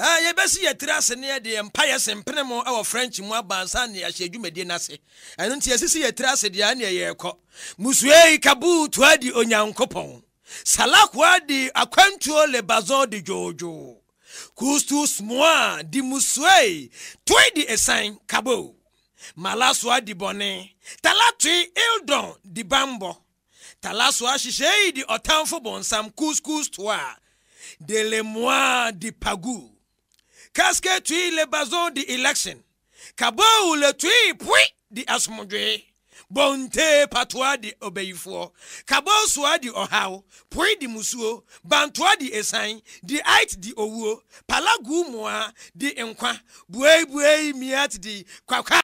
Ah, yɛbɛsi yɛ tiri ase ne deɛ mpa yɛ se mpene mu wɔ french mu abansa ne ahyɛ adwumadie no ase ɛno nti yɛsisi yɛ tiri ase deɛ aneɛ yɛrekɔ musuei kabuutua di onyankopɔn salakoa di akwantuo lebazon de dwoodwoo kustus moa di musuei toe di esan kabo malasoa di bɔne talatoi ildon di bambɔ talasoa hyehyɛi di ɔtamfo bɔnsam kuskus toa delemoa di pagu kaske tui le bazon di election kabou le tui pui di asomdwee bonte patoa di obeyifoɔ kabou soa di ohao, pui di musuo bantoa di esan di ait di owuo palagu moa di enkwa, buei buei miat di kwakwa